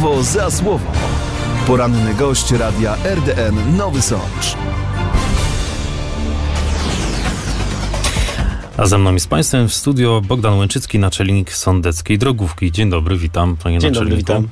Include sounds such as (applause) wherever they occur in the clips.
Słowo za słowo. Poranny gość radia RDN Nowy Sącz. A ze mną jest Państwem w studio Bogdan Łęczycki, naczelnik Sądeckiej Drogówki. Dzień dobry, witam panie Dzień naczelniku. Dobry, witam.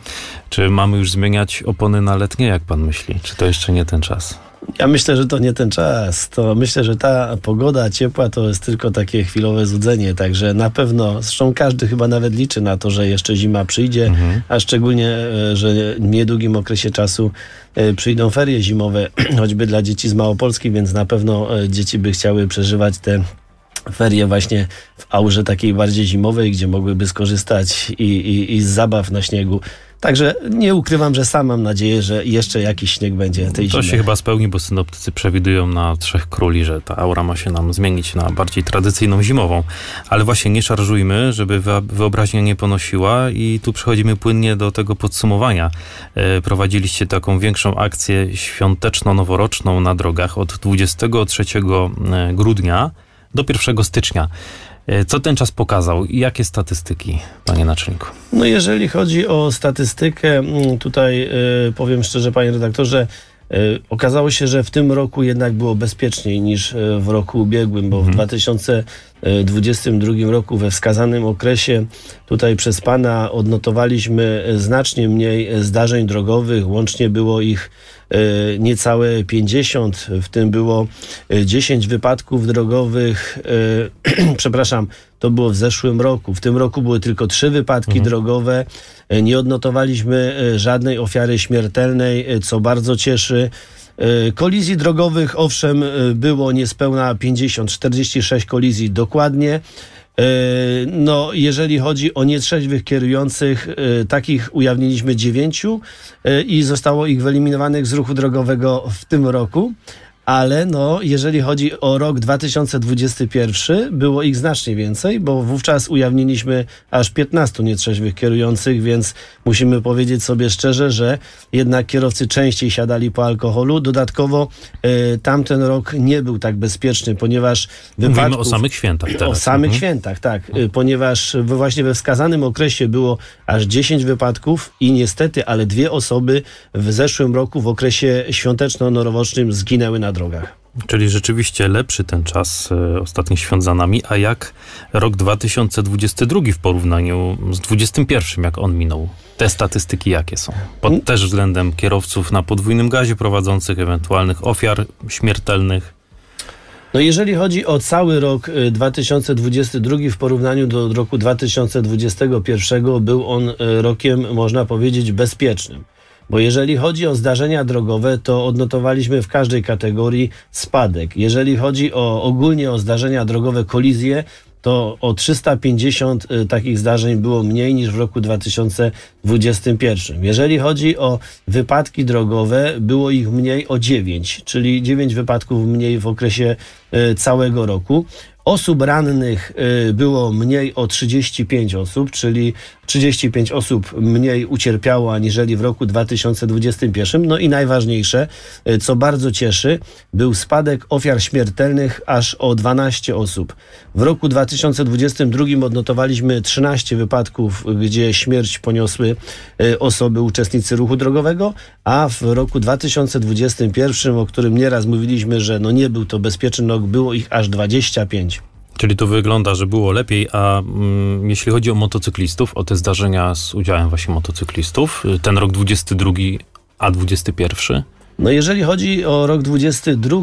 Czy mamy już zmieniać opony na letnie, jak pan myśli? Czy to jeszcze nie ten czas? Ja myślę, że to nie ten czas. To myślę, że ta pogoda ciepła to jest tylko takie chwilowe złudzenie, także na pewno, zresztą każdy chyba nawet liczy na to, że jeszcze zima przyjdzie, mhm. a szczególnie, e, że w niedługim okresie czasu e, przyjdą ferie zimowe, (clears throat) choćby dla dzieci z Małopolski, więc na pewno e, dzieci by chciały przeżywać te ferie właśnie w aurze takiej bardziej zimowej, gdzie mogłyby skorzystać i, i, i z zabaw na śniegu Także nie ukrywam, że sam mam nadzieję, że jeszcze jakiś śnieg będzie tej To zimy. się chyba spełni, bo synoptycy przewidują na Trzech Króli, że ta aura ma się nam zmienić na bardziej tradycyjną zimową. Ale właśnie nie szarżujmy, żeby wyobraźnia nie ponosiła i tu przechodzimy płynnie do tego podsumowania. E, prowadziliście taką większą akcję świąteczno-noworoczną na drogach od 23 e, grudnia do 1 stycznia. E, co ten czas pokazał? i Jakie statystyki, panie naczelniku? No jeżeli chodzi o statystykę, mm, tutaj e, powiem szczerze, panie redaktorze, e, Okazało się, że w tym roku jednak było bezpieczniej niż w roku ubiegłym, bo w 2000 mhm. 2022 roku we wskazanym okresie tutaj przez Pana odnotowaliśmy znacznie mniej zdarzeń drogowych, łącznie było ich e, niecałe 50, w tym było 10 e, wypadków drogowych, e, (clears throat) przepraszam, to było w zeszłym roku. W tym roku były tylko trzy wypadki mhm. drogowe. Nie odnotowaliśmy żadnej ofiary śmiertelnej, co bardzo cieszy. E, kolizji drogowych, owszem, e, było niespełna 50, 46 kolizji dokładnie. E, no, jeżeli chodzi o nietrzeźwych kierujących, takich ujawniliśmy dziewięciu i zostało ich wyeliminowanych z ruchu drogowego w tym roku ale no, jeżeli chodzi o rok 2021, było ich znacznie więcej, bo wówczas ujawniliśmy aż 15 nietrzeźwych kierujących, więc musimy powiedzieć sobie szczerze, że jednak kierowcy częściej siadali po alkoholu. Dodatkowo y, tamten rok nie był tak bezpieczny, ponieważ wypadków... Mówimy o samych świętach teraz. O samych mhm. świętach, tak. Y, ponieważ właśnie we wskazanym okresie było aż 10 wypadków i niestety, ale dwie osoby w zeszłym roku w okresie świąteczno-noworocznym zginęły na drogach. Czyli rzeczywiście lepszy ten czas e, ostatnich świąt za nami, a jak rok 2022 w porównaniu z 2021, jak on minął? Te statystyki jakie są? Pod mm. też względem kierowców na podwójnym gazie prowadzących, ewentualnych ofiar śmiertelnych. No jeżeli chodzi o cały rok 2022 e, w porównaniu do roku 2021, był on e, rokiem, można powiedzieć, bezpiecznym. Bo jeżeli chodzi o zdarzenia drogowe, to odnotowaliśmy w każdej kategorii spadek. Jeżeli chodzi o ogólnie o zdarzenia drogowe, kolizje, to o 350 y, takich zdarzeń było mniej niż w roku 2021. Jeżeli chodzi o wypadki drogowe, było ich mniej o 9, czyli 9 wypadków mniej w okresie y, całego roku. Osób rannych y, było mniej o 35 osób, czyli 35 osób mniej ucierpiało aniżeli w roku 2021. No i najważniejsze, y, co bardzo cieszy, był spadek ofiar śmiertelnych aż o 12 osób. W roku 2022 odnotowaliśmy 13 wypadków, gdzie śmierć poniosły y, osoby uczestnicy ruchu drogowego, a w roku 2021, o którym nieraz mówiliśmy, że no nie był to bezpieczny rok, było ich aż 25. Czyli to wygląda, że było lepiej, a mm, jeśli chodzi o motocyklistów, o te zdarzenia z udziałem właśnie motocyklistów, y, ten rok 22, a 21? No jeżeli chodzi o rok 22,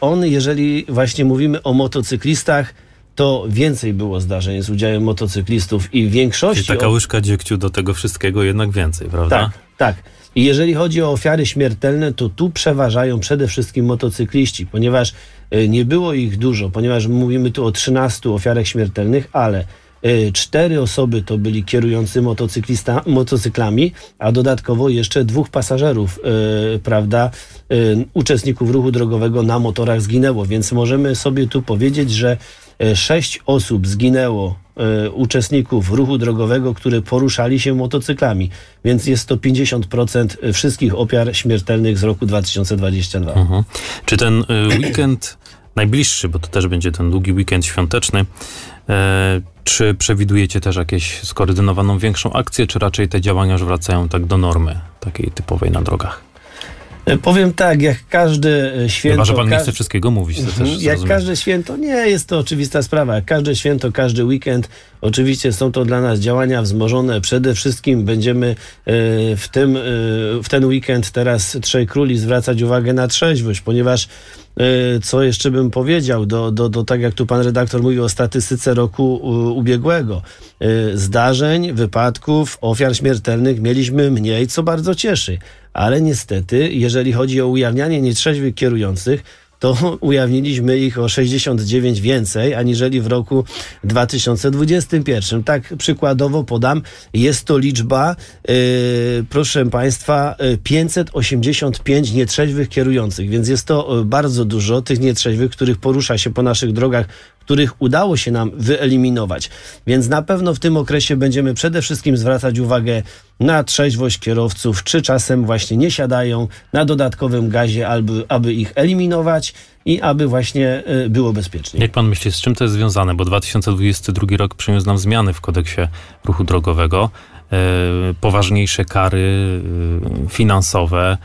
on jeżeli właśnie mówimy o motocyklistach, to więcej było zdarzeń z udziałem motocyklistów i większości... Czyli taka łyżka dziegciu do tego wszystkiego jednak więcej, prawda? Tak, tak. I jeżeli chodzi o ofiary śmiertelne, to tu przeważają przede wszystkim motocykliści, ponieważ E, nie było ich dużo, ponieważ mówimy tu o 13 ofiarach śmiertelnych, ale e, cztery osoby to byli kierujący motocyklista, motocyklami, a dodatkowo jeszcze dwóch pasażerów, yy, prawda, yy, uczestników ruchu drogowego na motorach zginęło, więc możemy sobie tu powiedzieć, że E, sześć osób zginęło e, uczestników ruchu drogowego, które poruszali się motocyklami, więc jest to 50% wszystkich ofiar śmiertelnych z roku 2022. Mhm. Czy ten e, weekend najbliższy, bo to też będzie ten długi weekend świąteczny, czy przewidujecie też jakieś skoordynowaną większą akcję, czy raczej te działania już wracają tak do normy, takiej typowej na drogach? E, powiem tak, jak każde e, no, święto... Chyba, że pan nie chce wszystkiego mówić. To też mhm, jak każde święto, nie jest to oczywista sprawa. Jak każde święto, każdy weekend, oczywiście są to dla nas działania wzmożone. Przede wszystkim będziemy e, w, tym, w ten weekend teraz Trzej Króli zwracać uwagę na trzeźwość, ponieważ E, co jeszcze bym powiedział, do, do, do tak jak tu pan redaktor mówił o statystyce roku ubiegłego. E, zdarzeń, wypadków, ofiar śmiertelnych mieliśmy mniej, co bardzo cieszy. Ale niestety, jeżeli chodzi o ujawnianie nietrzeźwych kierujących, to (laughs) ujawniliśmy ich o 69 więcej aniżeli w roku 2021. Tak przykładowo podam, jest to liczba, yy, proszę Państwa, 585 y, nietrzeźwych kierujących, więc jest to y, bardzo dużo tych nietrzeźwych, których porusza się po naszych drogach których udało się nam wyeliminować. Więc na pewno w tym okresie będziemy przede wszystkim zwracać uwagę na trzeźwość kierowców, czy czasem właśnie nie siadają na dodatkowym gazie, aby, aby ich eliminować i aby właśnie y, było bezpiecznie. Jak pan myśli, z czym to jest związane? Bo 2022 rok przyniósł nam zmiany w kodeksie ruchu drogowego, e, poważniejsze kary y, finansowe,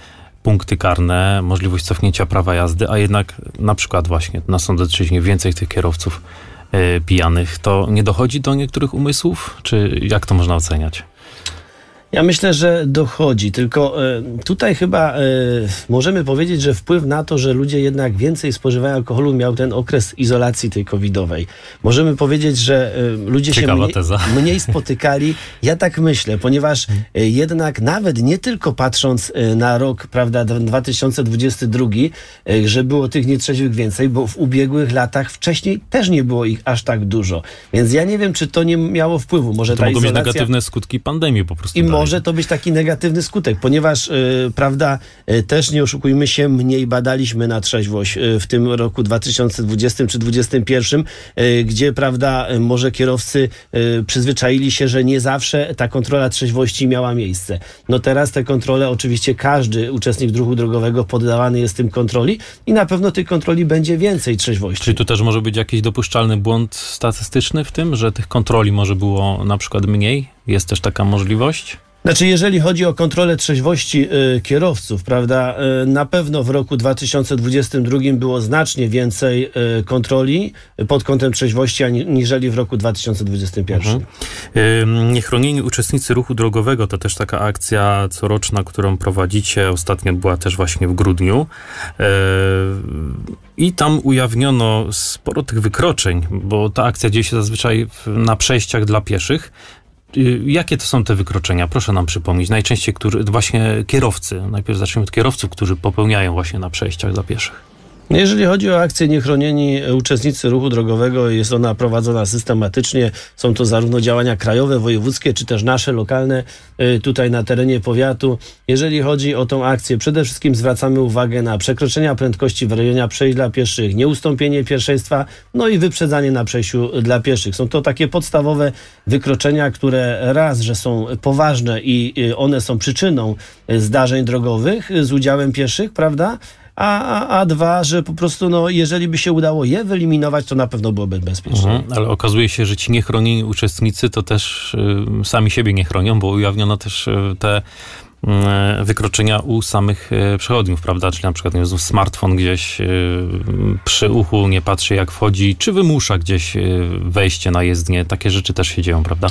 punkty karne, możliwość cofnięcia prawa jazdy, a jednak na przykład właśnie na Sądecczyźnie więcej tych kierowców y, pijanych, to nie dochodzi do niektórych umysłów? Czy jak to można oceniać? Ja myślę, że dochodzi, tylko e, tutaj chyba e, możemy powiedzieć, że wpływ na to, że ludzie jednak więcej spożywają alkoholu miał ten okres izolacji tej covidowej. Możemy powiedzieć, że e, ludzie Ciekawa się mniej, (laughs) mniej, spotykali. Ja tak myślę, ponieważ jednak nawet nie tylko patrząc na rok prawda, 2022, że było tych nietrzeźwych więcej, bo w ubiegłych latach wcześniej też nie było ich aż tak dużo. Więc ja nie wiem, czy to nie miało wpływu. Może to ta mogą izolacja... mieć negatywne skutki pandemii po prostu. Tak? Może to być taki negatywny skutek, ponieważ, y, prawda, y, też nie oszukujmy się, mniej badaliśmy na trzeźwość y, w tym roku 2020 czy 2021, gdzie, prawda, może kierowcy przyzwyczaili się, że nie zawsze ta kontrola trzeźwości miała miejsce. No teraz te kontrole, oczywiście każdy uczestnik ruchu drogowego poddawany jest tym kontroli i na pewno tych kontroli będzie więcej trzeźwości. Czyli tu też może być jakiś dopuszczalny błąd statystyczny w tym, że tych kontroli może było na przykład mniej? Jest też taka możliwość? Znaczy, jeżeli chodzi o kontrolę trzeźwości y, kierowców, prawda, y, na pewno w roku 2022 było znacznie więcej y, kontroli y, pod kątem trzeźwości aniżeli niżeli w roku 2021. Mhm. niechronieni uczestnicy ruchu drogowego to też taka akcja coroczna, którą prowadzicie. Ostatnio była też właśnie w grudniu. I tam ujawniono sporo tych wykroczeń, bo ta akcja dzieje się zazwyczaj na przejściach dla pieszych. Y, jakie to są te wykroczenia? Proszę nam przypomnieć. Najczęściej właśnie kierowcy, najpierw zacznijmy od kierowców, którzy popełniają właśnie na przejściach dla pieszych. No, jeżeli chodzi o akcję Niechronieni e, Uczestnicy Ruchu Drogowego, jest ona prowadzona systematycznie. Są to zarówno działania krajowe, wojewódzkie, czy też nasze, lokalne, e, tutaj na terenie powiatu. Jeżeli chodzi o tą akcję, przede wszystkim zwracamy uwagę na przekroczenia prędkości w rejonie przejść dla pieszych, nieustąpienie pierwszeństwa, no i wyprzedzanie na przejściu e, dla pieszych. Są to takie podstawowe wykroczenia, które raz, że są poważne i one są przyczyną zdarzeń drogowych z udziałem pieszych, prawda? a, a, a dwa, że po prostu no, jeżeli by się udało je wyeliminować, to na pewno byłoby bezpieczne. Mhm, ale okazuje się, że ci niechronieni uczestnicy to też y, sami siebie nie chronią, bo ujawniono też y, te y, wykroczenia u samych y, przechodniów, prawda? Czyli na przykład nie wiem, smartfon gdzieś y, przy uchu, nie patrzy jak wchodzi, czy wymusza gdzieś wejście na jezdnię. Takie rzeczy też się dzieją, prawda?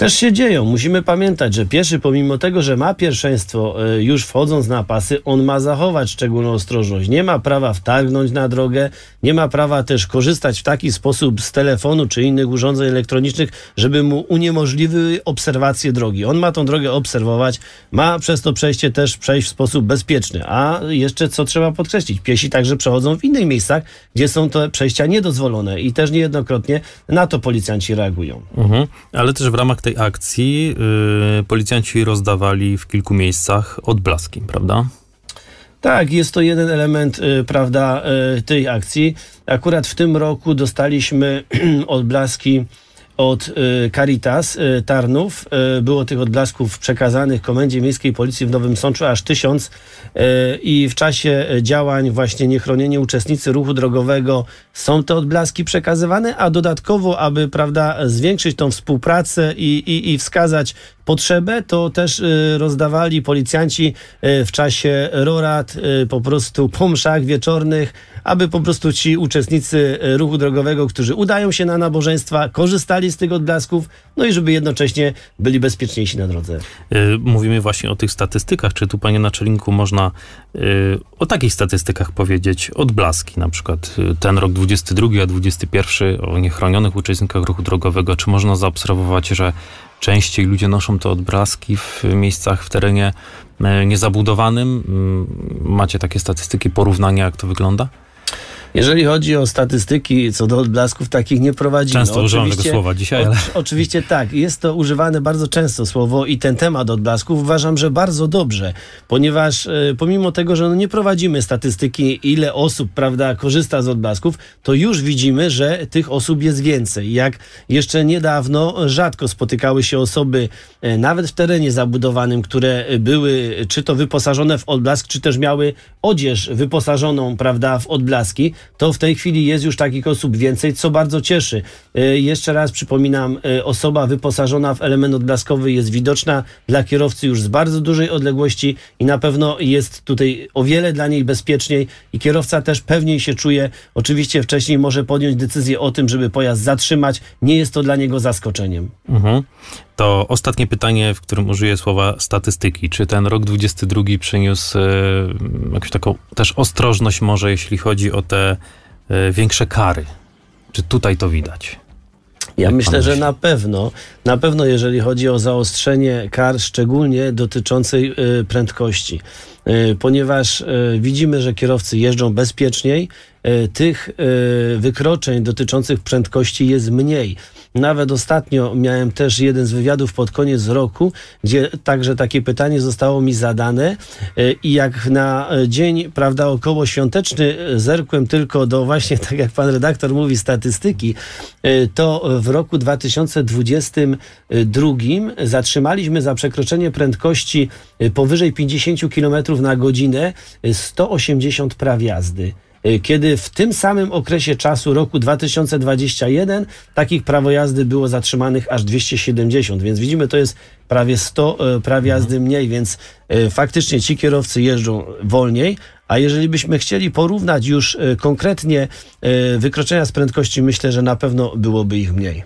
też się dzieją. Musimy pamiętać, że pieszy, pomimo tego, że ma pierwszeństwo e, już wchodząc na pasy, on ma zachować szczególną ostrożność. Nie ma prawa wtargnąć na drogę, nie ma prawa też korzystać w taki sposób z telefonu czy innych urządzeń elektronicznych, żeby mu uniemożliwiły obserwację drogi. On ma tą drogę obserwować, ma przez to przejście też przejść w sposób bezpieczny. A jeszcze co trzeba podkreślić, piesi także przechodzą w innych miejscach, gdzie są te przejścia niedozwolone i też niejednokrotnie na to policjanci reagują. Mhm. Ale też w ramach tej tej akcji y, policjanci rozdawali w kilku miejscach odblaski, prawda? Tak, jest to jeden element, y, prawda, y, tej akcji. Akurat w tym roku dostaliśmy (clears throat) odblaski od y, Caritas y, Tarnów. Y, było tych odblasków przekazanych Komendzie Miejskiej Policji w Nowym Sączu aż tysiąc i w czasie działań właśnie niechronieni uczestnicy ruchu drogowego są te odblaski przekazywane, a dodatkowo, aby prawda, zwiększyć tą współpracę i, i, i wskazać potrzebę, to też rozdawali policjanci w czasie rorad, po prostu po mszach wieczornych aby po prostu ci uczestnicy e, ruchu drogowego, którzy udają się na nabożeństwa, korzystali z tych odblasków, no i żeby jednocześnie byli bezpieczniejsi na drodze. E, mówimy właśnie o tych statystykach. Czy tu, panie naczelniku, można e, o takich statystykach powiedzieć? Odblaski, na przykład ten rok 22, a 21 o niechronionych uczestnikach ruchu drogowego. Czy można zaobserwować, że częściej ludzie noszą te odblaski w miejscach w terenie niezabudowanym. Macie takie statystyki porównania, jak to wygląda? Jeżeli chodzi o statystyki co do odblasków, takich nie prowadzimy. Często no, używam tego słowa dzisiaj. Ale... oczywiście tak, jest to używane bardzo często słowo i ten temat odblasków uważam, że bardzo dobrze, ponieważ y, pomimo tego, że no nie prowadzimy statystyki, ile osób prawda, korzysta z odblasków, to już widzimy, że tych osób jest więcej. Jak jeszcze niedawno rzadko spotykały się osoby, y, nawet w terenie zabudowanym, które były czy to wyposażone w odblask, czy też miały odzież wyposażoną prawda, w odblaski, to w tej chwili jest już takich osób więcej, co bardzo cieszy. E, jeszcze raz przypominam, e, osoba wyposażona w element odblaskowy jest widoczna dla kierowcy już z bardzo dużej odległości i na pewno jest tutaj o wiele dla niej bezpieczniej i kierowca też pewniej się czuje. Oczywiście wcześniej może podjąć decyzję o tym, żeby pojazd zatrzymać. Nie jest to dla niego zaskoczeniem. Mhm. To ostatnie pytanie, w którym użyję słowa statystyki. Czy ten rok 22 przyniósł e, jakąś taką też ostrożność może, jeśli chodzi o te e, większe kary? Czy tutaj to widać? Ja myślę, że na pewno, na pewno jeżeli chodzi o zaostrzenie kar, szczególnie dotyczącej e, prędkości, ponieważ widzimy, że kierowcy jeżdżą bezpieczniej, tych wykroczeń dotyczących prędkości jest mniej. Nawet ostatnio miałem też jeden z wywiadów pod koniec roku, gdzie także takie pytanie zostało mi zadane e, i jak na e, dzień, prawda, około świąteczny e, zerkłem tylko do właśnie, tak jak pan redaktor mówi, statystyki, to w roku 2022 zatrzymaliśmy za przekroczenie prędkości powyżej 50 km na godzinę 180 praw jazdy. Y, kiedy w tym samym okresie czasu roku 2021 takich prawo jazdy było zatrzymanych aż 270, więc widzimy, to jest prawie 100 y, praw jazdy mhm. mniej, więc y, faktycznie ci kierowcy jeżdżą wolniej, a jeżeli byśmy chcieli porównać już konkretnie wykroczenia z prędkości, myślę, że na pewno byłoby ich mniej.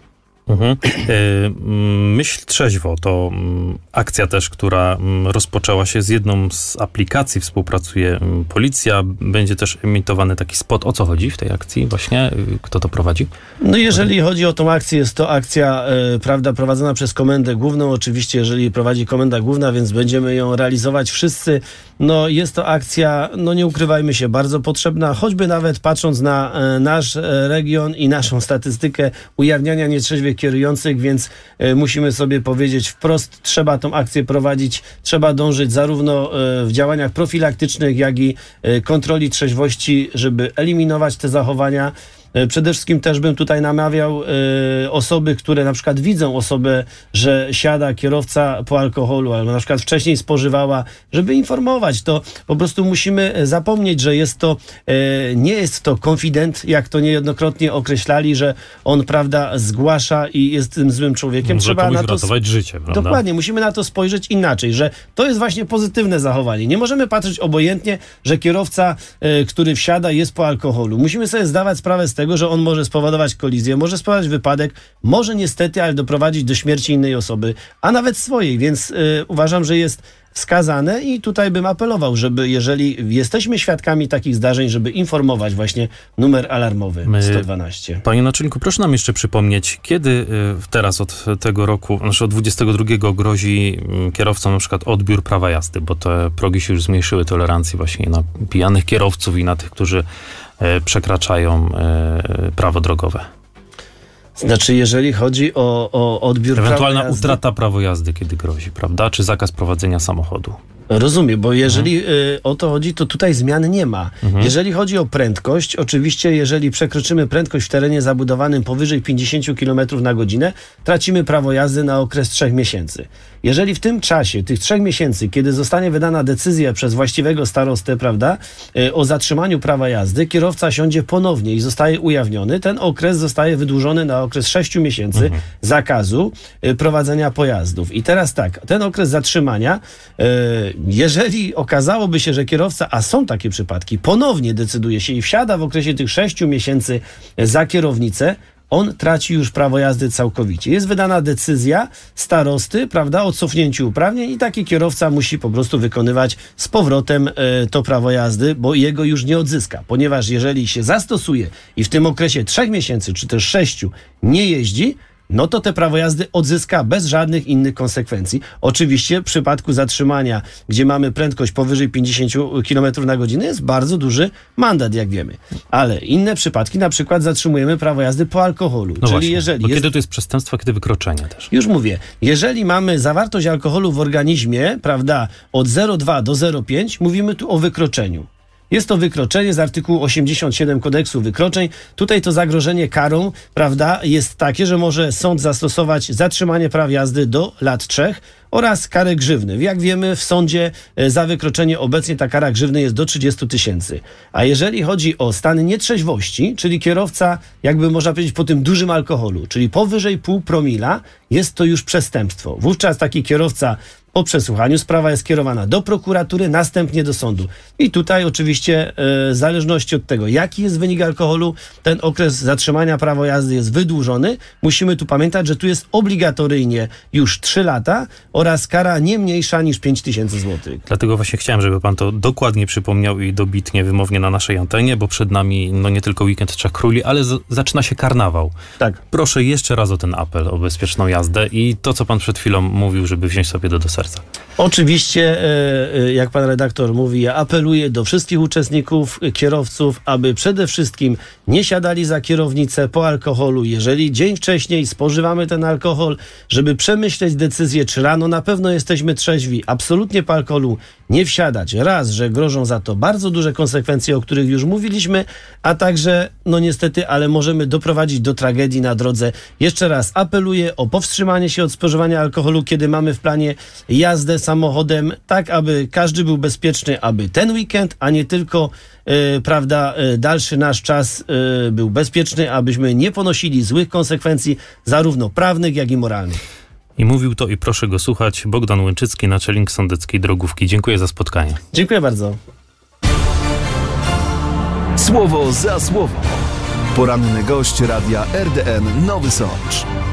Mhm. E, mm, myśl Trzeźwo to mm, akcja też, która mm, rozpoczęła się z jedną z aplikacji, współpracuje policja, będzie też emitowany taki spot. O co chodzi w tej akcji właśnie? Y, kto to prowadzi? No jeżeli chodzi o tą akcję, jest to akcja e, prawda, prowadzona przez Komendę Główną. Oczywiście, jeżeli prowadzi Komenda Główna, więc będziemy ją realizować wszyscy no, jest to akcja, no nie ukrywajmy się, bardzo potrzebna, choćby nawet patrząc na e, nasz e, region i naszą statystykę ujawniania nietrzeźwie kierujących, więc e, musimy sobie powiedzieć wprost, trzeba tą akcję prowadzić, trzeba dążyć zarówno w działaniach profilaktycznych, jak i kontroli trzeźwości, żeby eliminować te zachowania. E, przede wszystkim też bym tutaj namawiał e, osoby, które na przykład widzą osobę, że siada kierowca po alkoholu, albo na przykład wcześniej spożywała, żeby informować. To po prostu musimy e, zapomnieć, że jest to, nie jest to konfident, jak to niejednokrotnie określali, że on, prawda, zgłasza i jest tym złym człowiekiem. Trzeba na to ratować życie, prawda? Dokładnie, musimy na to spojrzeć inaczej, że to jest właśnie pozytywne zachowanie. Nie możemy patrzeć obojętnie, że kierowca, który wsiada, jest po alkoholu. Musimy sobie zdawać sprawę z tego, tego, że on może spowodować kolizję, może spowodować wypadek, może niestety, ale doprowadzić do śmierci innej osoby, a nawet swojej, więc y, uważam, że jest wskazane i tutaj bym apelował, żeby jeżeli jesteśmy świadkami takich zdarzeń, żeby informować właśnie numer alarmowy 112. Panie Naczelniku, proszę nam jeszcze przypomnieć, kiedy y, teraz od tego roku, znaczy od 22 grozi mm, kierowcom na przykład odbiór prawa jazdy, bo te progi się już zmniejszyły tolerancji właśnie na pijanych kierowców i na tych, którzy e, przekraczają e, prawo drogowe. Znaczy, jeżeli chodzi o, o odbiór Ewentualna prawa jazdy, utrata prawo jazdy, kiedy grozi, prawda? Czy zakaz prowadzenia samochodu. Rozumiem, bo jeżeli mhm. y, o to chodzi, to tutaj zmian nie ma. Mhm. Jeżeli chodzi o prędkość, oczywiście, jeżeli przekroczymy prędkość w terenie zabudowanym powyżej 50 km na godzinę, tracimy prawo jazdy na okres 3 miesięcy. Jeżeli w tym czasie, tych trzech miesięcy, kiedy zostanie wydana decyzja przez właściwego starostę, prawda, e, o zatrzymaniu prawa jazdy, kierowca siądzie ponownie i zostaje ujawniony, ten okres zostaje wydłużony na okres sześciu miesięcy mhm. zakazu e, prowadzenia pojazdów. I teraz tak, ten okres zatrzymania, e, jeżeli okazałoby się, że kierowca, a są takie przypadki, ponownie decyduje się i wsiada w okresie tych sześciu miesięcy za kierownicę, on traci już prawo jazdy całkowicie. Jest wydana decyzja starosty, prawda, o cofnięciu uprawnień i taki kierowca musi po prostu wykonywać z powrotem e, to prawo jazdy, bo jego już nie odzyska, ponieważ jeżeli się zastosuje i w tym okresie trzech miesięcy czy też sześciu nie jeździ, no to te prawo jazdy odzyska bez żadnych innych konsekwencji. Oczywiście w przypadku zatrzymania, gdzie mamy prędkość powyżej 50 km na godzinę, jest bardzo duży mandat, jak wiemy. Ale inne przypadki, na przykład zatrzymujemy prawo jazdy po alkoholu. No czyli właśnie, jeżeli bo jest... kiedy to jest przestępstwo, kiedy wykroczenie też. Już mówię. Jeżeli mamy zawartość alkoholu w organizmie, prawda, od 0,2 do 0,5, mówimy tu o wykroczeniu. Jest to wykroczenie z artykułu 87 kodeksu wykroczeń. Tutaj to zagrożenie karą, prawda, jest takie, że może sąd zastosować zatrzymanie praw jazdy do lat trzech oraz karę grzywny. Jak wiemy, w sądzie e, za wykroczenie obecnie ta kara grzywny jest do 30 tysięcy. A jeżeli chodzi o stan nietrzeźwości, czyli kierowca, jakby można powiedzieć, po tym dużym alkoholu, czyli powyżej pół promila, jest to już przestępstwo. Wówczas taki kierowca po przesłuchaniu sprawa jest kierowana do prokuratury, następnie do sądu. I tutaj oczywiście e, w zależności od tego, jaki jest wynik alkoholu, ten okres zatrzymania prawa jazdy jest wydłużony. Musimy tu pamiętać, że tu jest obligatoryjnie już 3 lata oraz kara nie mniejsza niż 5 tysięcy złotych. Dlatego właśnie chciałem, żeby pan to dokładnie przypomniał i dobitnie, wymownie na naszej antenie, bo przed nami no nie tylko weekend Trzech Króli, ale z- zaczyna się karnawał. Tak. Proszę jeszcze raz o ten apel o bezpieczną jazdę i to, co pan przed chwilą mówił, żeby wziąć sobie do serca. ったらさ Oczywiście, e, e, jak pan redaktor mówi, ja apeluję do wszystkich uczestników, e, kierowców, aby przede wszystkim nie siadali za kierownicę po alkoholu. Jeżeli dzień wcześniej spożywamy ten alkohol, żeby przemyśleć decyzję, czy rano na pewno jesteśmy trzeźwi, absolutnie po alkoholu nie wsiadać. Raz, że grożą za to bardzo duże konsekwencje, o których już mówiliśmy, a także, no niestety, ale możemy doprowadzić do tragedii na drodze. Jeszcze raz apeluję o powstrzymanie się od spożywania alkoholu, kiedy mamy w planie jazdę samochodem, tak aby każdy był bezpieczny, aby ten weekend, a nie tylko e, prawda, e, dalszy nasz czas e, był bezpieczny, abyśmy nie ponosili złych konsekwencji, zarówno prawnych, jak i moralnych. I mówił to i proszę go słuchać Bogdan Łęczycki, naczelnik sądeckiej drogówki. Dziękuję za spotkanie. Dziękuję bardzo. Słowo za słowo. Poranny gość radia RDN Nowy Sącz.